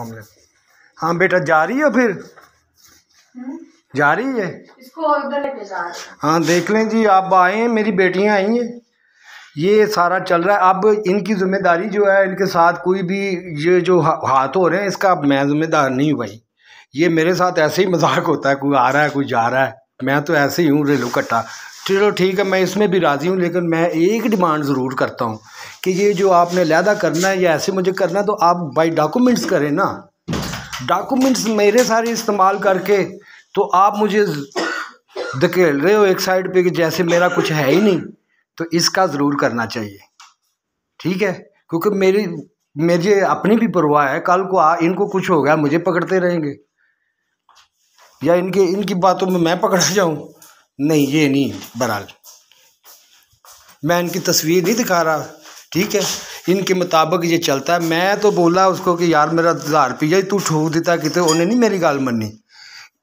Omelette हाँ बेटा जा रही है फिर हुँ? जा रही है इसको और जा हाँ देख लें जी आप आए हैं मेरी बेटियाँ आई हैं ये सारा चल रहा है अब इनकी ज़िम्मेदारी जो है इनके साथ कोई भी ये जो हाथ हो रहे हैं इसका अब मैं ज़िम्मेदार नहीं हूँ भाई ये मेरे साथ ऐसे ही मजाक होता है कोई आ रहा है कोई जा रहा है मैं तो ऐसे ही हूँ रेलू कट्टा चलो ठीक है मैं इसमें भी राज़ी हूँ लेकिन मैं एक डिमांड ज़रूर करता हूँ कि ये जो आपने लहदा करना है या ऐसे मुझे करना है तो आप बाई डॉक्यूमेंट्स करें ना डॉक्यूमेंट्स मेरे सारे इस्तेमाल करके तो आप मुझे धकेल रहे हो एक साइड पे कि जैसे मेरा कुछ है ही नहीं तो इसका ज़रूर करना चाहिए ठीक है क्योंकि मेरी मेरी अपनी भी परवाह है कल को आ, इनको कुछ हो गया मुझे पकड़ते रहेंगे या इनके इनकी बातों में मैं पकड़ जाऊँ नहीं ये नहीं बहरहाल मैं इनकी तस्वीर नहीं दिखा रहा ठीक है इनके मुताबिक ये चलता है मैं तो बोला उसको कि यार मेरा हज़ार रुपया तू ठोक देता कितने उन्हें नहीं मेरी गाल मनी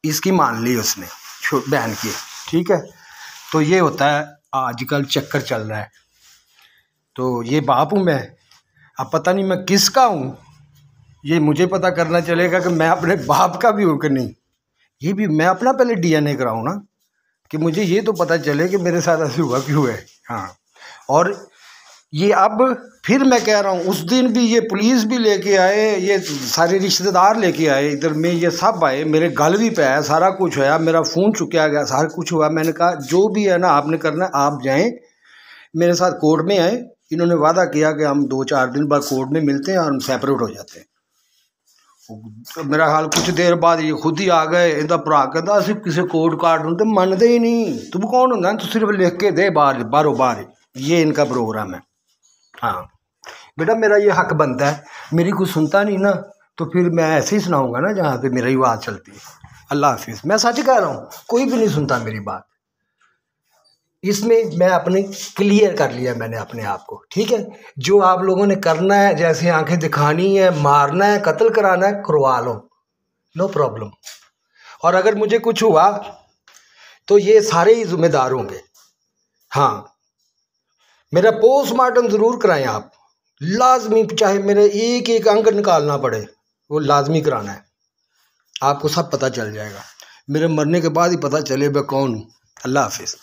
इसकी मान ली उसने बहन की ठीक है तो ये होता है आजकल चक्कर चल रहा है तो ये बाप हूँ मैं अब पता नहीं मैं किसका हूँ ये मुझे पता करना चलेगा कि मैं अपने बाप का भी हूँ कि नहीं ये भी मैं अपना पहले डीएनए कराऊँ ना कि मुझे ये तो पता चले कि मेरे साथ ऐसे हुआ क्यों है हाँ और ये अब फिर मैं कह रहा हूँ उस दिन भी ये पुलिस भी लेके आए ये सारे रिश्तेदार लेके आए इधर में ये सब आए मेरे गल भी पे आया सारा कुछ होया मेरा फ़ोन चुकया गया सारा कुछ हुआ मैंने कहा जो भी है ना आपने करना आप जाएं मेरे साथ कोर्ट में आए इन्होंने वादा किया कि हम दो चार दिन बाद कोर्ट में मिलते हैं और हम सेपरेट हो जाते हैं तो मेरा ख्याल कुछ देर बाद ये खुद ही आ गए इनका भरा कहता असं किसी कोर्ट कार्ड होंगे मनते ही नहीं तुम कौन होंगे तू सिर्फ लिख के दे बाहर बारो बाहर ये इनका प्रोग्राम है हाँ बेटा मेरा ये हक बनता है मेरी कुछ सुनता नहीं ना तो फिर मैं ऐसे ही सुनाऊंगा ना जहाँ पे मेरी बात चलती है अल्लाह हाफिज़ मैं सच कह रहा हूँ कोई भी नहीं सुनता मेरी बात इसमें मैं अपने क्लियर कर लिया मैंने अपने आप को ठीक है जो आप लोगों ने करना है जैसे आंखें दिखानी है मारना है कत्ल कराना है करवा लो नो प्रॉब्लम और अगर मुझे कुछ हुआ तो ये सारे ही जिम्मेदार होंगे हाँ मेरा पोस्टमार्टम ज़रूर कराएं आप लाजमी चाहे मेरे एक एक अंग निकालना पड़े वो लाजमी कराना है आपको सब पता चल जाएगा मेरे मरने के बाद ही पता चले मैं कौन हूँ अल्लाह हाफिज़